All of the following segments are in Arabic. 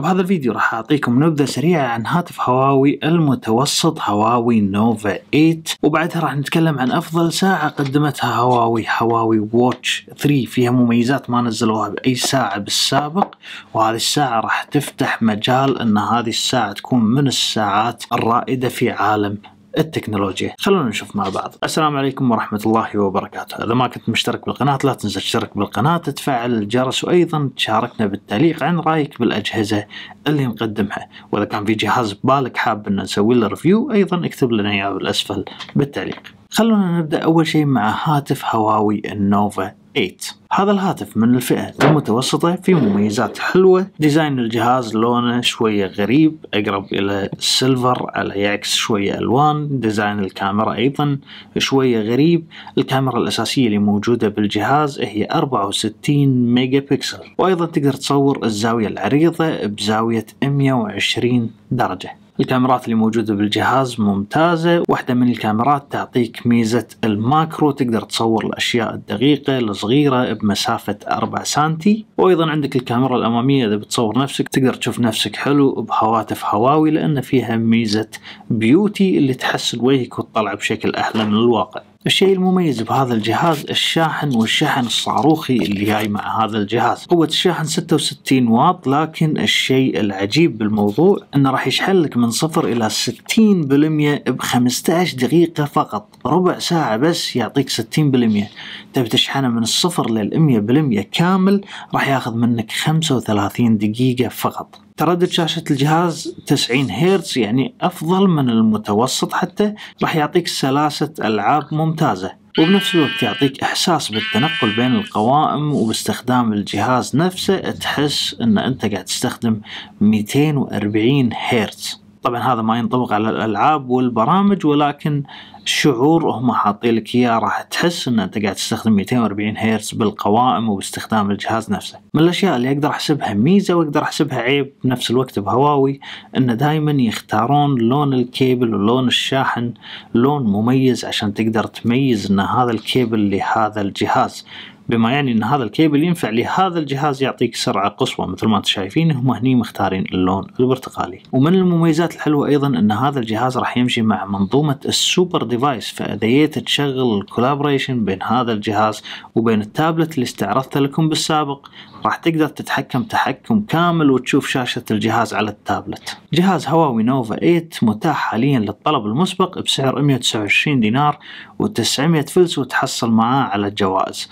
بهذا الفيديو راح أعطيكم نبذة سريعة عن هاتف هواوي المتوسط هواوي نوفا 8 وبعدها راح نتكلم عن أفضل ساعة قدمتها هواوي هواوي ووتش 3 فيها مميزات ما نزلوها بأي ساعة بالسابق وهذه الساعة راح تفتح مجال أن هذه الساعة تكون من الساعات الرائدة في عالم التكنولوجيا خلونا نشوف مع بعض السلام عليكم ورحمة الله وبركاته إذا ما كنت مشترك بالقناة لا تنسى تشترك بالقناة تفعل الجرس وأيضا تشاركنا بالتعليق عن رأيك بالأجهزة اللي نقدمها وإذا كان في جهاز ببالك حاب أن نسوي له ريفيو أيضا اكتب لنا إياه بالأسفل بالتعليق خلونا نبدأ أول شيء مع هاتف هواوي النوفا 8 هذا الهاتف من الفئة المتوسطة فيه مميزات حلوة ديزاين الجهاز لونه شوية غريب أقرب إلى السيلفر على يعكس شوية ألوان ديزاين الكاميرا أيضا شوية غريب الكاميرا الأساسية اللي موجودة بالجهاز هي 64 ميجا بكسل وأيضا تقدر تصور الزاوية العريضة بزاوية 120 درجة الكاميرات اللي موجودة بالجهاز ممتازة واحدة من الكاميرات تعطيك ميزة الماكرو تقدر تصور الأشياء الدقيقة الصغيرة بمسافة 4 سنتي وأيضا عندك الكاميرا الأمامية إذا بتصور نفسك تقدر تشوف نفسك حلو بهواتف هواوي لأن فيها ميزة بيوتي اللي تحسن وجهك وتطلع بشكل أحلى من الواقع الشيء المميز بهذا الجهاز الشاحن والشحن الصاروخي اللي جاي مع هذا الجهاز قوة الشاحن 66 واط لكن الشيء العجيب بالموضوع انه راح يشحن لك من صفر الى 60% ب 15 دقيقة فقط ربع ساعة بس يعطيك 60% تبي تشحنه من الصفر لل 100% كامل راح ياخذ منك 35 دقيقة فقط تردد شاشة الجهاز 90 هرتز يعني أفضل من المتوسط حتى راح يعطيك سلاسة ألعاب ممتازة وبنفس الوقت يعطيك إحساس بالتنقل بين القوائم وباستخدام الجهاز نفسه تحس أن أنت قاعد تستخدم 240 هرتز طبعا هذا ما ينطبق على الألعاب والبرامج ولكن شعور هم حاطين لك اياه راح تحس ان انت قاعد تستخدم 240 هرتز بالقوائم وباستخدام الجهاز نفسه. من الاشياء اللي اقدر احسبها ميزه واقدر احسبها عيب بنفس الوقت بهواوي ان دائما يختارون لون الكيبل ولون الشاحن لون مميز عشان تقدر تميز ان هذا الكيبل لهذا الجهاز. بما يعني ان هذا الكيبل ينفع لهذا الجهاز يعطيك سرعه قصوى مثل ما انتم شايفين هم هني مختارين اللون البرتقالي ومن المميزات الحلوه ايضا ان هذا الجهاز راح يمشي مع منظومه السوبر ديفايس فاذا تشغل الكولابريشن بين هذا الجهاز وبين التابلت اللي استعرضته لكم بالسابق راح تقدر تتحكم تحكم كامل وتشوف شاشة الجهاز على التابلت جهاز هواوي نوفا 8 متاح حاليا للطلب المسبق بسعر 129 دينار و900 فلس وتحصل معاه على الجوائز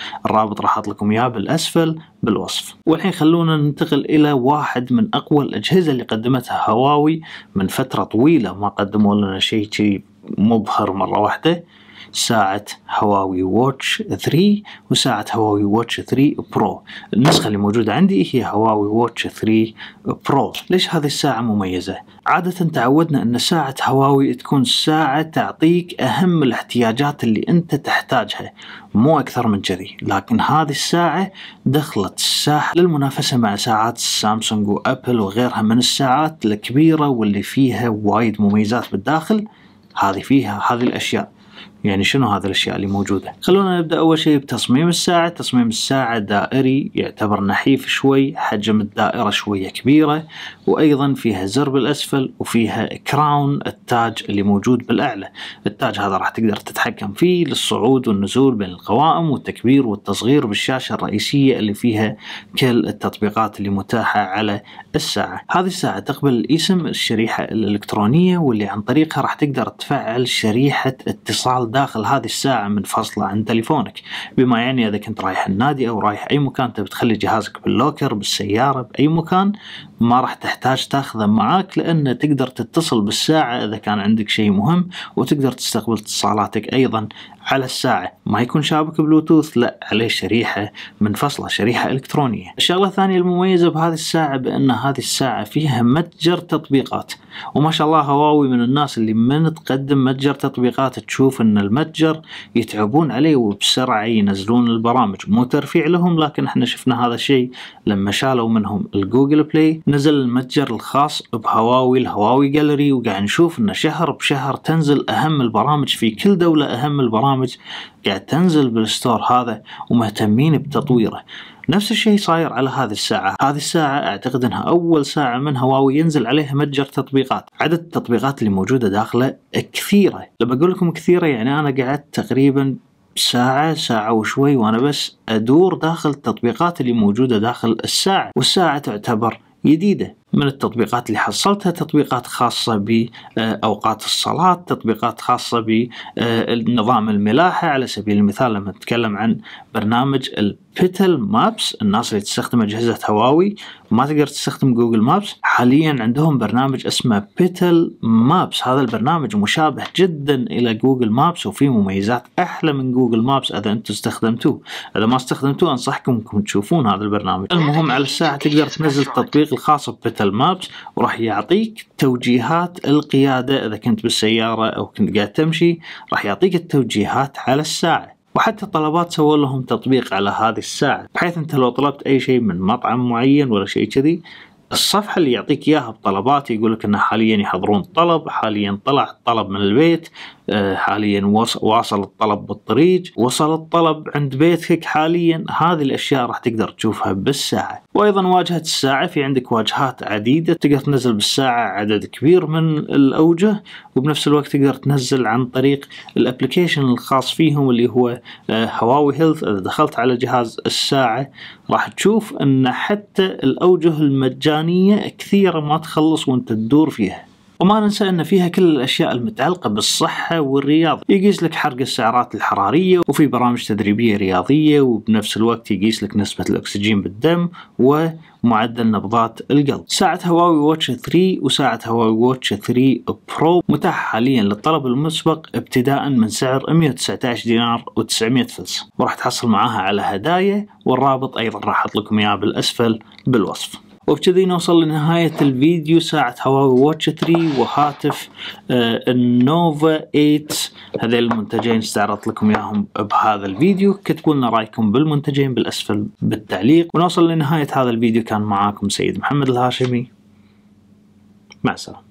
الرابط راح احط لكم اياه بالاسفل بالوصف والحين خلونا ننتقل الى واحد من اقوى الاجهزه اللي قدمتها هواوي من فتره طويله ما قدموا لنا شيء شيء مبهر مره واحده ساعة هواوي واتش 3 وساعة هواوي واتش 3 برو النسخة اللي موجودة عندي هي هواوي واتش 3 برو ليش هذه الساعة مميزة؟ عادة تعودنا أن ساعة هواوي تكون ساعة تعطيك أهم الاحتياجات اللي أنت تحتاجها مو أكثر من كذي لكن هذه الساعة دخلت الساحة للمنافسة مع ساعات سامسونج وأبل وغيرها من الساعات الكبيرة واللي فيها وايد مميزات بالداخل هذه فيها هذه الأشياء يعني شنو هذه الاشياء اللي موجوده خلونا نبدا اول شيء بتصميم الساعه تصميم الساعه دائري يعتبر نحيف شوي حجم الدائره شويه كبيره وايضا فيها زر بالاسفل وفيها كراون التاج اللي موجود بالاعلى التاج هذا راح تقدر تتحكم فيه للصعود والنزول بين القوائم والتكبير والتصغير بالشاشه الرئيسيه اللي فيها كل التطبيقات اللي متاحه على الساعه هذه الساعه تقبل اسم الشريحه الالكترونيه واللي عن طريقها راح تقدر تفعل شريحه اتصال داخل هذه الساعه منفصله عن تليفونك بما يعني اذا كنت رايح النادي او رايح اي مكان تبي تخلي جهازك باللوكر بالسياره باي مكان ما راح تحتاج تحتاج تاخذه معاك لأن تقدر تتصل بالساعة إذا كان عندك شيء مهم وتقدر تستقبل اتصالاتك أيضا على الساعة ما يكون شابك بلوتوث لا عليه شريحة منفصلة شريحة إلكترونية الشغلة الثانية المميزة بهذه الساعة بأن هذه الساعة فيها متجر تطبيقات وما شاء الله هواوي من الناس اللي من تقدم متجر تطبيقات تشوف أن المتجر يتعبون عليه وبسرعة ينزلون البرامج مو ترفيع لهم لكن احنا شفنا هذا الشيء لما شالوا منهم الجوجل بلاي نزل المتجر الخاص بهواوي الهواوي جاليري وقاعد نشوف أن شهر بشهر تنزل أهم البرامج في كل دولة أهم البرامج برامج قاعد تنزل بالستور هذا ومهتمين بتطويره نفس الشيء صاير على هذه الساعة هذه الساعة اعتقد انها اول ساعة من هواوي ينزل عليها متجر تطبيقات عدد التطبيقات اللي موجودة داخله كثيرة لما اقول لكم كثيرة يعني انا قعدت تقريبا ساعة ساعة وشوي وانا بس ادور داخل التطبيقات اللي موجودة داخل الساعة والساعة تعتبر جديدة من التطبيقات اللي حصلتها تطبيقات خاصة بأوقات آه، الصلاة تطبيقات خاصة بنظام آه، الملاحة على سبيل المثال لما نتكلم عن برنامج البيتل مابس الناس اللي تستخدم أجهزة هواوي ما تقدر تستخدم جوجل مابس حاليا عندهم برنامج اسمه بيتل مابس هذا البرنامج مشابه جدا إلى جوجل مابس وفيه مميزات أحلى من جوجل مابس إذا أنتم استخدمتوه إذا ما استخدمتوه أنصحكم أنكم تشوفون هذا البرنامج المهم على الساعة تقدر تنزل التطبيق الخاص ببيتل توتال مابس وراح يعطيك توجيهات القيادة إذا كنت بالسيارة أو كنت قاعد تمشي راح يعطيك التوجيهات على الساعة وحتى الطلبات سووا لهم تطبيق على هذه الساعة بحيث أنت لو طلبت أي شيء من مطعم معين ولا شيء كذي الصفحة اللي يعطيك إياها بطلبات يقول لك أنه حاليا يحضرون طلب حاليا طلع طلب من البيت آه، حاليا واصل الطلب بالطريق وصل الطلب عند بيتك حاليا هذه الأشياء راح تقدر تشوفها بالساعة وأيضا واجهة الساعة في عندك واجهات عديدة تقدر تنزل بالساعة عدد كبير من الأوجه وبنفس الوقت تقدر تنزل عن طريق الابلكيشن الخاص فيهم اللي هو هواوي آه، هيلث إذا دخلت على جهاز الساعة راح تشوف أن حتى الأوجه المجانية كثيرة ما تخلص وانت تدور فيها وما ننسى أن فيها كل الأشياء المتعلقة بالصحة والرياضة يقيس لك حرق السعرات الحرارية وفي برامج تدريبية رياضية وبنفس الوقت يقيس لك نسبة الأكسجين بالدم ومعدل نبضات القلب ساعة هواوي واتش 3 وساعة هواوي واتش 3 برو متاحة حاليا للطلب المسبق ابتداء من سعر 119 دينار و900 فلس وراح تحصل معاها على هدايا والرابط أيضا راح أحط لكم إياه بالأسفل بالوصف وبكذي نوصل لنهاية الفيديو ساعة هواوي واتش 3 وهاتف النوفا آه، 8 هذين المنتجين استعرضت لكم اياهم بهذا الفيديو كتبوا لنا رايكم بالمنتجين بالاسفل بالتعليق ونوصل لنهاية هذا الفيديو كان معاكم سيد محمد الهاشمي مع السلامة